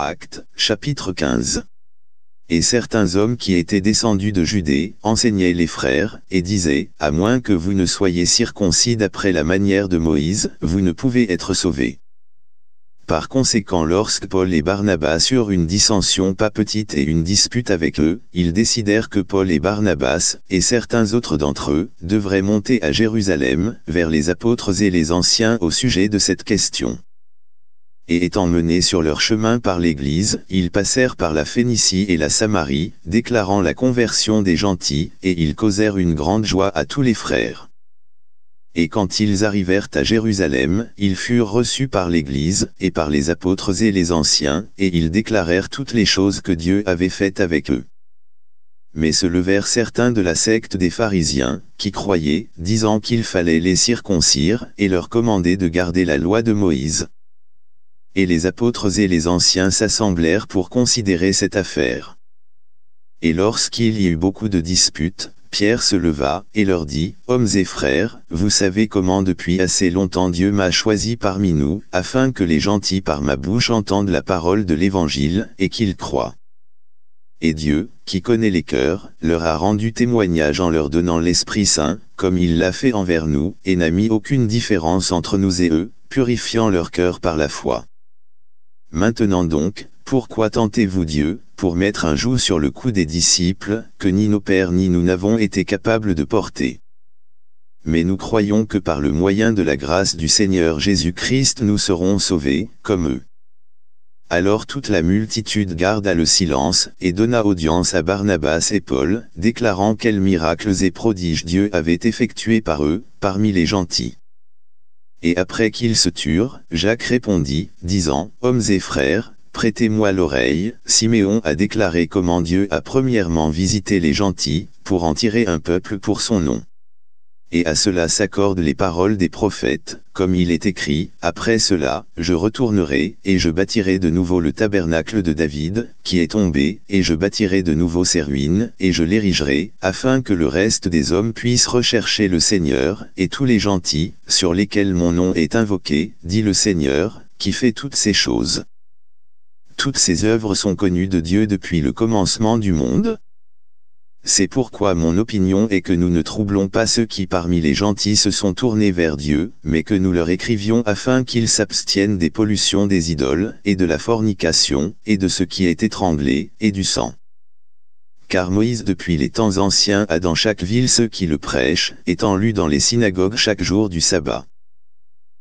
Acte, chapitre 15. Et certains hommes qui étaient descendus de Judée, enseignaient les frères, et disaient, à moins que vous ne soyez circoncis d'après la manière de Moïse, vous ne pouvez être sauvés. Par conséquent lorsque Paul et Barnabas eurent une dissension pas petite et une dispute avec eux, ils décidèrent que Paul et Barnabas, et certains autres d'entre eux, devraient monter à Jérusalem, vers les apôtres et les anciens au sujet de cette question et étant menés sur leur chemin par l'Église, ils passèrent par la Phénicie et la Samarie, déclarant la conversion des gentils, et ils causèrent une grande joie à tous les frères. Et quand ils arrivèrent à Jérusalem, ils furent reçus par l'Église, et par les apôtres et les anciens, et ils déclarèrent toutes les choses que Dieu avait faites avec eux. Mais se levèrent certains de la secte des pharisiens, qui croyaient, disant qu'il fallait les circoncire, et leur commander de garder la loi de Moïse et les apôtres et les anciens s'assemblèrent pour considérer cette affaire. Et lorsqu'il y eut beaucoup de disputes, Pierre se leva et leur dit, « Hommes et frères, vous savez comment depuis assez longtemps Dieu m'a choisi parmi nous, afin que les gentils par ma bouche entendent la parole de l'Évangile et qu'ils croient. Et Dieu, qui connaît les cœurs, leur a rendu témoignage en leur donnant l'Esprit Saint, comme il l'a fait envers nous, et n'a mis aucune différence entre nous et eux, purifiant leur cœur par la foi. Maintenant donc, pourquoi tentez-vous Dieu, pour mettre un joug sur le cou des disciples, que ni nos pères ni nous n'avons été capables de porter mais nous croyons que par le moyen de la grâce du Seigneur Jésus-Christ nous serons sauvés, comme eux. Alors toute la multitude garda le silence, et donna audience à Barnabas et Paul, déclarant quels miracles et prodiges Dieu avait effectués par eux, parmi les gentils. Et après qu'ils se turent, Jacques répondit, disant, Hommes et frères, prêtez-moi l'oreille, Siméon a déclaré comment Dieu a premièrement visité les gentils, pour en tirer un peuple pour son nom et à cela s'accordent les paroles des prophètes, comme il est écrit, Après cela, je retournerai, et je bâtirai de nouveau le tabernacle de David, qui est tombé, et je bâtirai de nouveau ses ruines, et je l'érigerai, afin que le reste des hommes puissent rechercher le Seigneur, et tous les gentils, sur lesquels mon nom est invoqué, dit le Seigneur, qui fait toutes ces choses. Toutes ces œuvres sont connues de Dieu depuis le commencement du monde, c'est pourquoi mon opinion est que nous ne troublons pas ceux qui parmi les gentils se sont tournés vers Dieu, mais que nous leur écrivions afin qu'ils s'abstiennent des pollutions des idoles, et de la fornication, et de ce qui est étranglé, et du sang. Car Moïse depuis les temps anciens a dans chaque ville ceux qui le prêchent, étant lu dans les synagogues chaque jour du sabbat.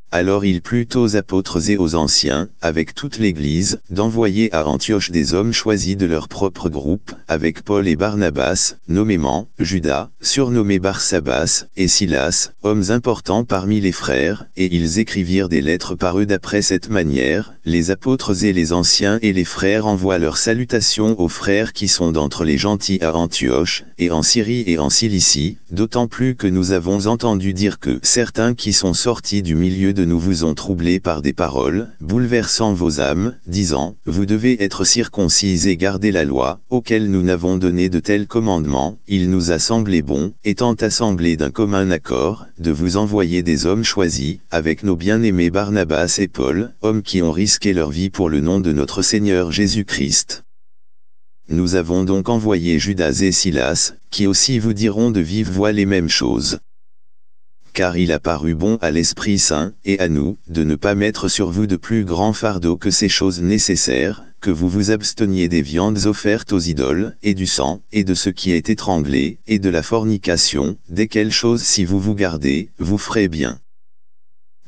Alors il plut aux apôtres et aux anciens, avec toute l'Église, d'envoyer à Antioche des hommes choisis de leur propre groupe, avec Paul et Barnabas, nommément, Judas, surnommé Barsabas, et Silas, hommes importants parmi les frères, et ils écrivirent des lettres par eux d'après cette manière, les apôtres et les anciens et les frères envoient leurs salutations aux frères qui sont d'entre les gentils à Antioche, et en Syrie et en Cilicie, d'autant plus que nous avons entendu dire que certains qui sont sortis du milieu de nous vous ont troublés par des paroles, bouleversant vos âmes, disant, vous devez être circoncis et garder la loi, auquel nous n'avons donné de tels commandements, il nous a semblé bon, étant assemblés d'un commun accord, de vous envoyer des hommes choisis, avec nos bien-aimés Barnabas et Paul, hommes qui ont risqué leur vie pour le nom de notre Seigneur Jésus-Christ. Nous avons donc envoyé Judas et Silas, qui aussi vous diront de vive voix les mêmes choses. Car il a paru bon à l'Esprit Saint, et à nous, de ne pas mettre sur vous de plus grands fardeau que ces choses nécessaires, que vous vous absteniez des viandes offertes aux idoles, et du sang, et de ce qui est étranglé, et de la fornication, desquelles choses si vous vous gardez, vous ferez bien.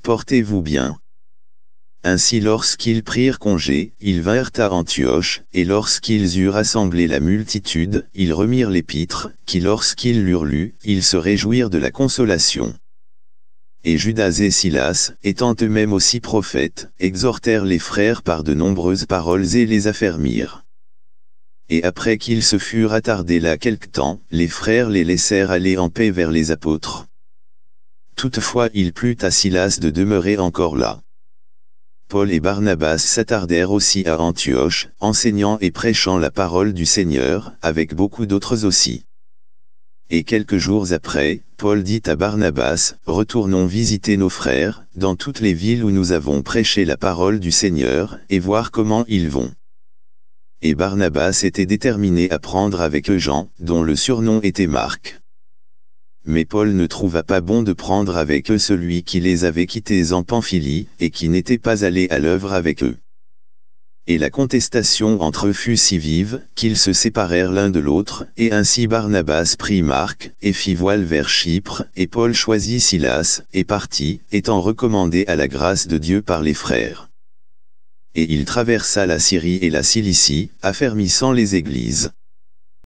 Portez-vous bien. Ainsi lorsqu'ils prirent congé, ils vinrent à Antioche, et lorsqu'ils eurent rassemblé la multitude, ils remirent l'épître, qui lorsqu'ils l'eurent lu, ils se réjouirent de la consolation. Et Judas et Silas, étant eux-mêmes aussi prophètes, exhortèrent les frères par de nombreuses paroles et les affermirent. Et après qu'ils se furent attardés là quelque temps, les frères les laissèrent aller en paix vers les apôtres. Toutefois il plut à Silas de demeurer encore là. Paul et Barnabas s'attardèrent aussi à Antioche, enseignant et prêchant la parole du Seigneur, avec beaucoup d'autres aussi. Et quelques jours après, Paul dit à Barnabas, « Retournons visiter nos frères, dans toutes les villes où nous avons prêché la parole du Seigneur, et voir comment ils vont. » Et Barnabas était déterminé à prendre avec eux Jean, dont le surnom était Marc mais Paul ne trouva pas bon de prendre avec eux celui qui les avait quittés en Pamphylie, et qui n'était pas allé à l'œuvre avec eux. Et la contestation entre eux fut si vive, qu'ils se séparèrent l'un de l'autre, et ainsi Barnabas prit Marc, et fit voile vers Chypre, et Paul choisit Silas, et partit, étant recommandé à la grâce de Dieu par les frères. Et il traversa la Syrie et la Cilicie, affermissant les églises.